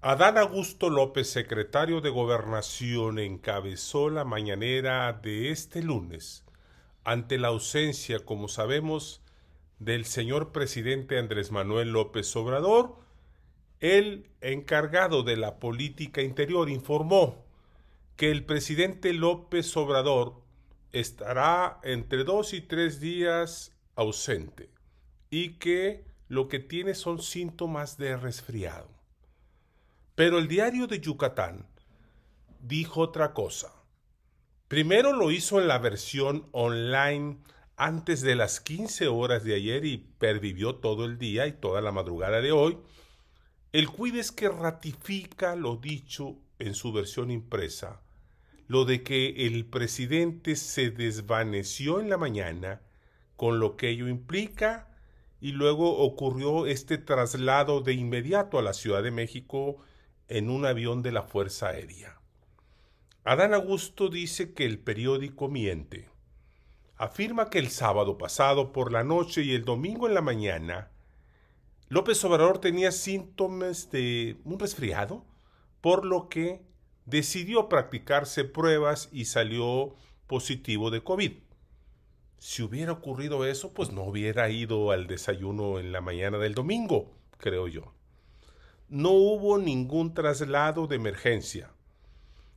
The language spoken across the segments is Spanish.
Adán Augusto López, secretario de Gobernación, encabezó la mañanera de este lunes ante la ausencia, como sabemos, del señor presidente Andrés Manuel López Obrador. El encargado de la política interior informó que el presidente López Obrador estará entre dos y tres días ausente y que lo que tiene son síntomas de resfriado. Pero el diario de Yucatán dijo otra cosa. Primero lo hizo en la versión online antes de las 15 horas de ayer y pervivió todo el día y toda la madrugada de hoy. El cuides que ratifica lo dicho en su versión impresa, lo de que el presidente se desvaneció en la mañana, con lo que ello implica, y luego ocurrió este traslado de inmediato a la Ciudad de México en un avión de la Fuerza Aérea. Adán Augusto dice que el periódico miente. Afirma que el sábado pasado por la noche y el domingo en la mañana, López Obrador tenía síntomas de un resfriado, por lo que decidió practicarse pruebas y salió positivo de COVID. Si hubiera ocurrido eso, pues no hubiera ido al desayuno en la mañana del domingo, creo yo no hubo ningún traslado de emergencia,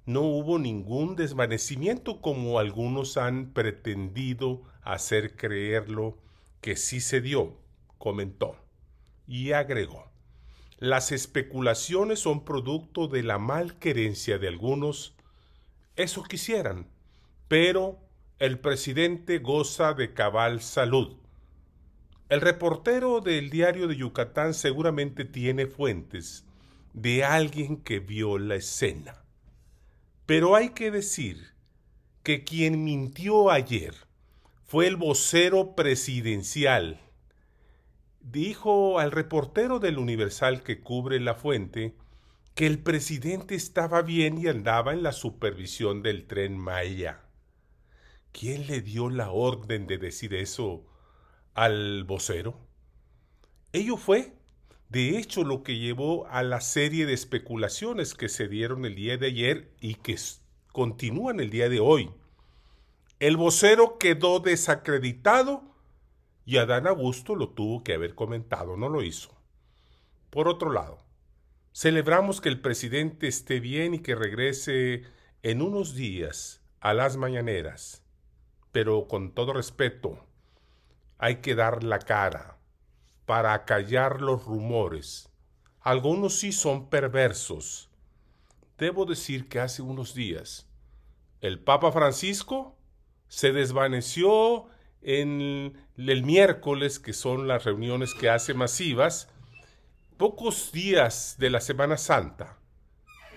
no hubo ningún desvanecimiento como algunos han pretendido hacer creerlo que sí se dio, comentó, y agregó, las especulaciones son producto de la malquerencia de algunos, eso quisieran, pero el presidente goza de cabal salud el reportero del diario de Yucatán seguramente tiene fuentes de alguien que vio la escena. Pero hay que decir que quien mintió ayer fue el vocero presidencial. Dijo al reportero del Universal que cubre la fuente que el presidente estaba bien y andaba en la supervisión del tren Maya. ¿Quién le dio la orden de decir eso al vocero. Ello fue, de hecho, lo que llevó a la serie de especulaciones que se dieron el día de ayer y que continúan el día de hoy. El vocero quedó desacreditado y Adán Augusto lo tuvo que haber comentado, no lo hizo. Por otro lado, celebramos que el presidente esté bien y que regrese en unos días a las mañaneras, pero con todo respeto, hay que dar la cara para acallar los rumores. Algunos sí son perversos. Debo decir que hace unos días el Papa Francisco se desvaneció en el miércoles, que son las reuniones que hace masivas, pocos días de la Semana Santa.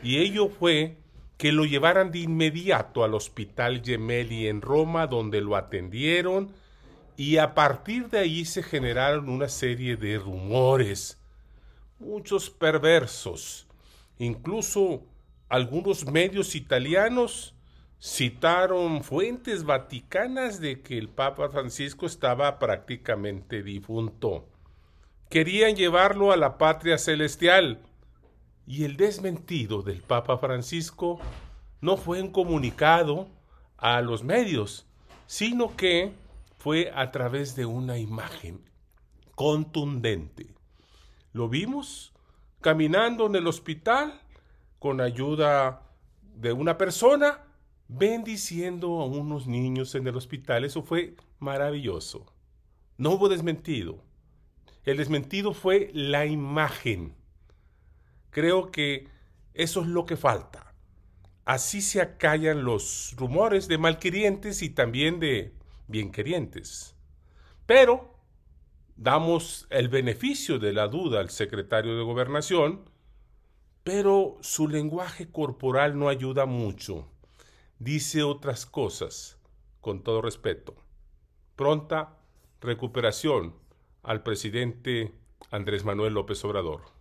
Y ello fue que lo llevaran de inmediato al Hospital Gemelli en Roma, donde lo atendieron, y a partir de ahí se generaron una serie de rumores, muchos perversos. Incluso algunos medios italianos citaron fuentes vaticanas de que el Papa Francisco estaba prácticamente difunto. Querían llevarlo a la patria celestial. Y el desmentido del Papa Francisco no fue en comunicado a los medios, sino que fue a través de una imagen contundente. Lo vimos caminando en el hospital con ayuda de una persona bendiciendo a unos niños en el hospital. Eso fue maravilloso. No hubo desmentido. El desmentido fue la imagen. Creo que eso es lo que falta. Así se acallan los rumores de malquirientes y también de Bien querientes, Pero damos el beneficio de la duda al secretario de gobernación, pero su lenguaje corporal no ayuda mucho. Dice otras cosas, con todo respeto. Pronta recuperación al presidente Andrés Manuel López Obrador.